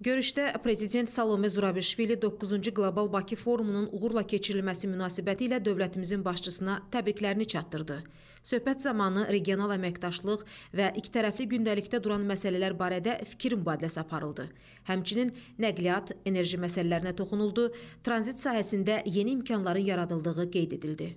Görüşdə Prezident Salome Zurabişvili 9-cu Qlobal Bakı Forumunun uğurla keçirilməsi münasibəti ilə dövlətimizin başçısına təbriklərini çatdırdı. Söhbət zamanı regional əməkdaşlıq və ikitərəfli gündəlikdə duran məsələlər barədə fikir mübadiləsi aparıldı. Həmçinin nəqliyyat, enerji məsələlərinə toxunuldu, tranzit sahəsində yeni imkanların yaradıldığı qeyd edildi.